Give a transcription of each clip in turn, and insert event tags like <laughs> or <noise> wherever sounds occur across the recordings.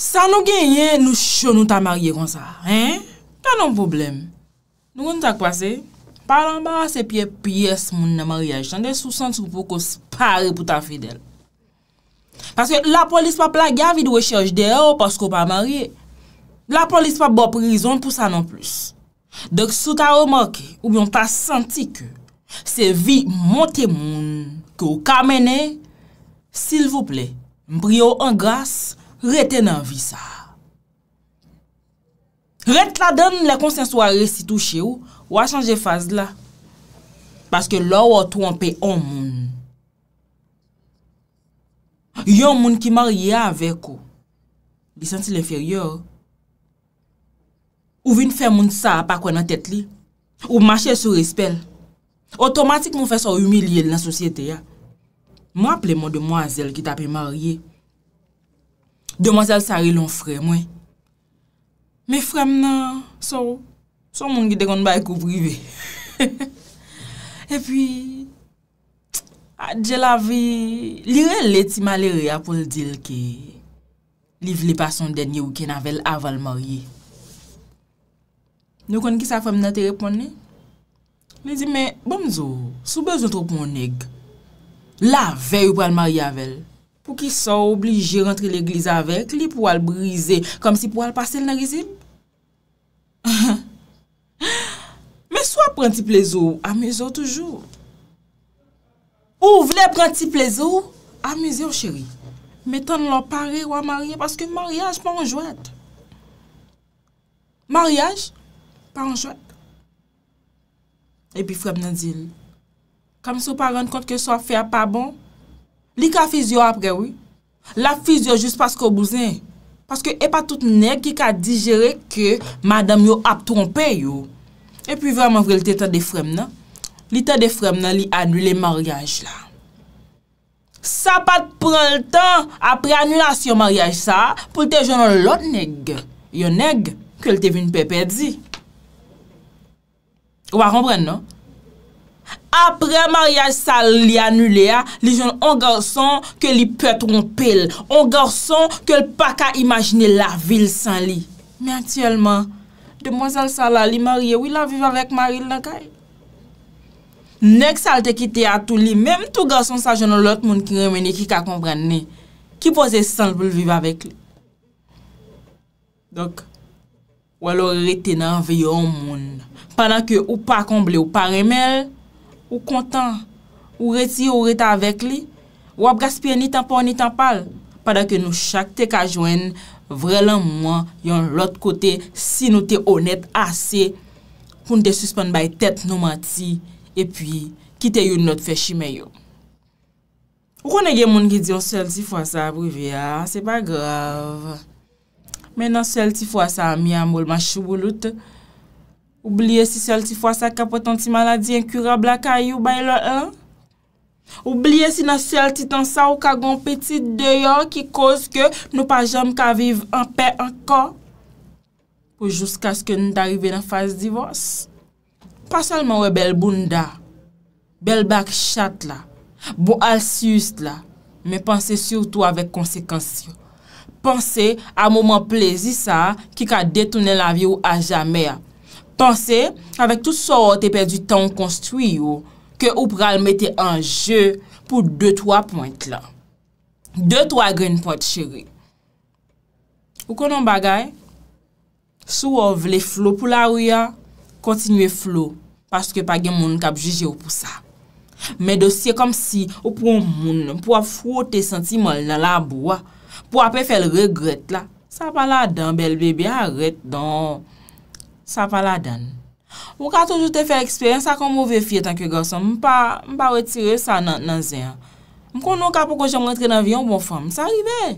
San nou genyen nou chon nou ta marye kon sa, tan nou m poublem. Nou kon nou tak pase, palan ba se piye piyes moun na marye, chande sou sent sou pou kon se pare pou ta fidel. Paske la polis pa plage avi dwe chenj deyo paske ou pa marye. La polis pa bo prizon pou sa non plus. Dok sou ta ou mok, ou yon ta senti ke, se vi monte moun, ke ou kamene, si l vouple, m priyo an gras, Reten nan vi sa. Ret la den le konsenso a resit ou che ou, ou a chanje faz la. Paske lor wot wan pe on moun. Yon moun ki marye avek ou, bi senti l'inferyor. Ou vin fe moun sa apakwen an tet li. Ou mache sou respel. Otomatik moun fes ou humili el nan sosyete ya. Mwen apleman de mwazel ki tapen marye. Demoiselle sari loun frem, wè. Mè frem nan, sou, sou moun ki dekoun bay kou privè. <laughs> E pwi, a ah, dje la ve, li re lè ti ma lè re apol dil ki, li vle pason denye ou ken avèl aval mòrye. Nou kon ki sa frem nan te reponè. Mè non? di, mè, bom zo, sou bez nou troup mò neg. La ve ou pral mòrye avèl. pou ki sa oblige rentre l'eglize avek, li pou al brize, kom si pou al pase l'nerizib. <laughs> Me sou ap pranti plezo, amezo toujou. Ou vle pranti plezo, amezo chéri. Metan lor pare ou amarye, paske maryaj pa anjouat. Maryaj, pa anjouat. Epi fweb nan dil, kom sou pa rende kont ke sou ap fe a pa bon, Li ka fiz yo apre wè? La fiz yo jist pasko bouzen. Paske epa e tout neg ki ka digere ke madame yo ap trompe yo. E pi vèman vre li te ta defrem nan? Li ta defrem nan li anou le maryaj la. Sa pat pren l'tan apre anou la si yon maryaj sa, pou l'te jounon lot neg. Yo neg, ke l te vin pepe di. Ou a kompren nan? apre maryaj sa li anule a, li joun an garson ke li pe trompel, an garson ke l pa ka imajine la vil san li. Me antyelman, demozal sa la li marye, wila viv avèk maryl nan kay? Nek sa l te kite a tou li, menm tou garson sa joun an lot moun ki remeni ki ka kombran ne, ki pose san l pou l viv avèk li. Dok, walo rete nan vye yon moun, panan ke ou pa komble ou pa remel, Ou kontan? Ou re ti ou re ta avek li? Ou ap gaspye ni tanpon ni tanpal? Padakè nou chak te ka jwen vrelan mwen yon lot kote si nou te onet ase koun te suspon bay tet nou mati e pi kite yon not fè shime yo. Ou kon e gen moun ki di yon oh, sel ti fwa sa pou vi ya? Se pa grav. Men an sel ti fwa sa a miya moul man chou boulout. Oublie si sol ti fwa sa ka poton ti maladi inkurab la ka yu bay lo an. Oublie si nan sol ti tan sa ou ka gon petit deyo ki koz ke nou pa jom ka viv an pe an ka. Ou jous ka sken nou darive nan faz divos. Pa solman we bel bunda, bel bak chat la, bo al syust la. Men panse sou tou avek konsekans yo. Panse a mouman plezi sa ki ka detounen la vi ou a jame a. Pansè, avèk tout so te perdi tan konstwi yo, ke ou pral mette anje pou 2-3 point la. 2-3 green point, chere. Ou konon bagay, sou ou vle flo pou la ou ya, kontinuye flo, paske pa gen moun kap juje ou pou sa. Me dosye kom si ou pou moun pou ap fwo te senti mol nan la boua, pou ap pe fel regret la. Sa pala dan, bel bebe, arret dan ou. Sa pa la dan. Ou ka toujou te fe eksperyens a kon mou ve fye tank yo gorsan. M pa, m pa wetire sa nan zeyan. M kon nou ka pou kou jem rentre nan viyon bon fom. Sa arrive.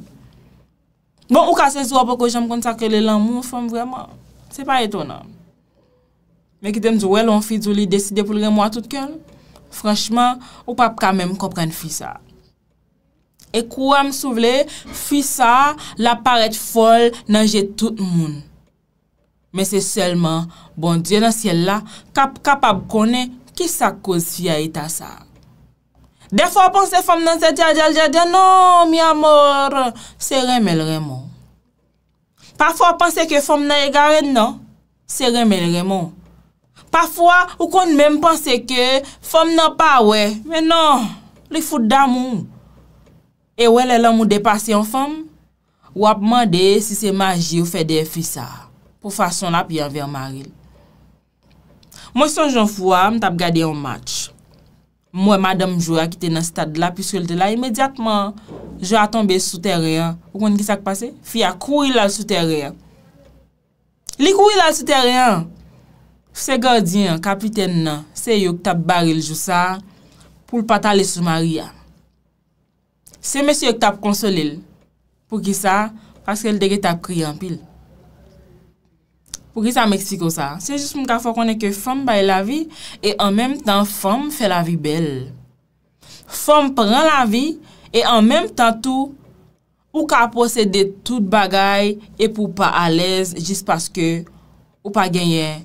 Non, mou ka se zwa pou kou jem kontakre le lan moun fom vreman. Se pa etonan. M ekite m zwe lon fi djou li deside pou lren mwa tout kyon. Franchman, ou pap kame m kopkan fi sa. E kou a m souvle, fi sa la paret fol nan jet tout moun. Men se selman, bon, diyo nan siel la, kapab konen ki sa kouz fia ita sa. Defo apanse fom nan se dja dja l dja dja, non, mi amor, se remel remon. Pafo apanse ke fom nan e garen, non, se remel remon. Pafo apanse ou konen mèm apanse ke fom nan pa we, men non, li fouda moun. E wele lan mou depasyon fom, wap mande si se maji ou fe defi sa. pou fason la pi yon ver maril. Mwen son joun fwa, mwen tap gade yon match. Mwen, madame jou a kite nan stad la, pi sou el te la, imediatman, jou a tombe sou teryen. Ou kon ki sak pase? Fi a kou ilal sou teryen. Li kou ilal sou teryen, fse gordin, kapiten nan, se yon tap baril jou sa, pou l pata le sou maril. Se mwen se yon tap konsolel, pou ki sa, paske l dege tap kriyampil. Pou ki sa m eksiko sa? Se jist m ka fok konen ke fom bay la vi e an menm tan fom fe la vi bel. Fom pren la vi e an menm tan tou pou ka pose de tout bagay e pou pa alez jist paske ou pa genye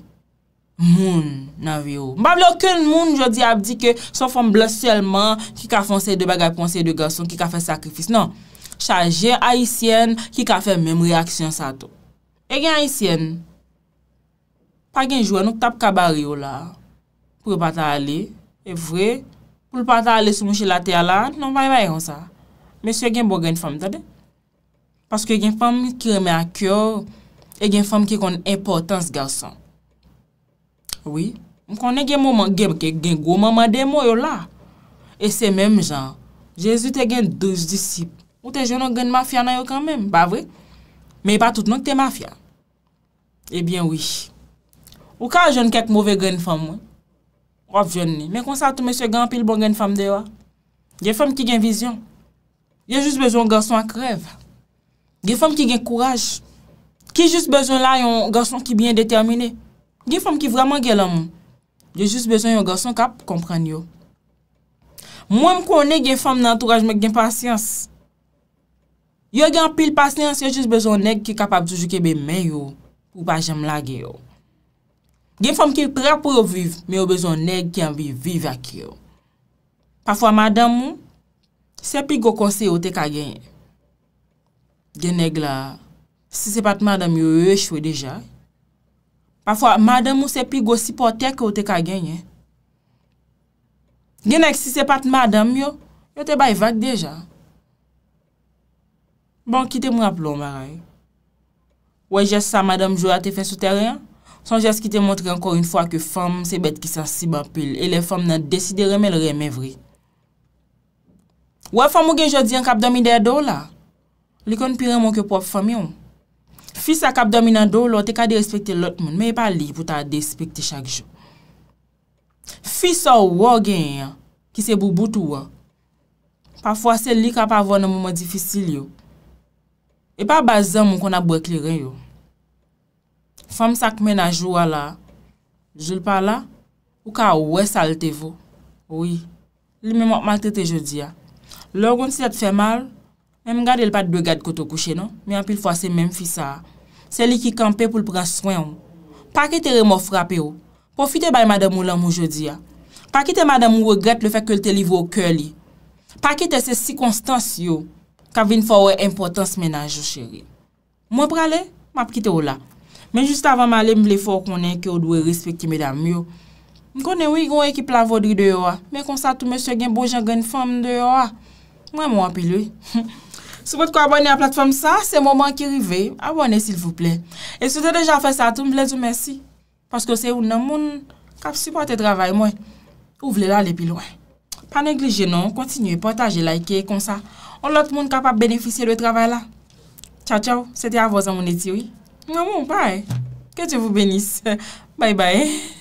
moun nan vi yo. M bable okun moun jodi abdi ke son fom blos selman ki ka fonse de bagay ponsen de gason ki ka fè sakrifis. Nan, chanje aisyen ki ka fè menm reaksyon sa to. E gen aisyen, pa gen jwa nou tap kabari yo la, pou l pata ale, e vre, pou l pata ale sou mouche la te ala, non bay bay kon sa, mè se gen bo gen fèm ta de, paske gen fèm ki remè a kèw, e gen fèm ki kon importans galsan. Oui, mè kon ne gen mouman gen, gen goun maman de mou yo la, e se mèm jan, jèzit gen douz disip, ou te joun nou gen mafya nan yo kan mèm, ba vre, mè y pa tout nou te mafya. Ebyen eh wè, Ou ka a joun kèk mouvè gen fèm wè? Wop joun ni. Mè konsa tout mè sè gen apil bon gen fèm dè wè? Gen fèm ki gen vizyon. Gen jous bejoun gason ak rèv. Gen fèm ki gen kouraj. Ki jous bejoun la yon gason ki bien determinè. Gen fèm ki vraman gen lèm. Gen jous bejoun yon gason kap kompren yo. Mwèm konè gen fèm nan entouraj mèk gen pasyans. Yo gen apil pasyans. Yo jous bejoun neg ki kapap zoujou kebe men yo. Ou pa jèm la gen yo. Gen fòm ki prek pou yo viv, me yo bezon neg ki anbi viv ak yo. Pafwa madam mou, sepi go konse yo te ka genye. Gen neg la, si se pat madam yo, yo e chwe deja. Pafwa madam mou, sepi go sipotek yo te ka genye. Eh. Gen neg, si se pat madam yo, yo te bay vak deja. Bon, kite mwen ap lò mwen ray. Ou e jè sa madam jou la te fè sou teryen, Son jes ki te montre ankor un fwa ke fwam se bet ki sa si bapil e le fwam nan deside reme l reme vre. Wè fwam ou gen jodi an kapdomi de a do la? Lè kon pirem anke pop fwam yon. Fisa kapdomi nan do lo te ka de respekte lot moun mè yon pa li pou ta de respekte chak jon. Fisa ou wò gen yon ki se bou boutou wè. Pafwa se li kap avon nan mou mou di fwisil yon. E pa bazan moun kon a bou ekli ren yon. Fom sak menaj ou ala, jil pala, ou ka ouwe salte vou. Ouwi, li mè mò malkte te jodi ya. Lò goun si te fè mal, mè mè gade l pat dwe gade koto kouche, non? Mè anpil fwa se mèm fi sa. Se li ki kampe pou l pran swen ou. Pakite remò frape ou. Profite bay madame ou lam ou jodi ya. Pakite madame ou wè gret le fèk ke l teliv ou kè li. Pakite se si konstans yo. Kabin fwa ouwe impotans menaj ou chere. Mwen prale, mwa pkite ou la. Men jist avan ma ale, mwen vle fok mwen enke ou dwe respekti medan myo. Mwen konen ou yon ekip la vodri de yo a. Men konsa tou mwen se gen bojan gen fom de yo a. Mwen mwen apilwe. Se mwen kwa abone a platform sa, se mouman ki rive, abone silvouple. E se te deja fè sa tou, mwen vle zou mersi. Paske se ou nan moun kap supporte travay mwen. Ou vle la le pilouan. Pa neglije non, kontinye portaje la ike e, konsa. On lot moun kap ap beneficye lwe travay la. Tchao tchao, se te avon zan mwen eti wye. bon, bye. Que Dieu vous bénisse. Bye bye.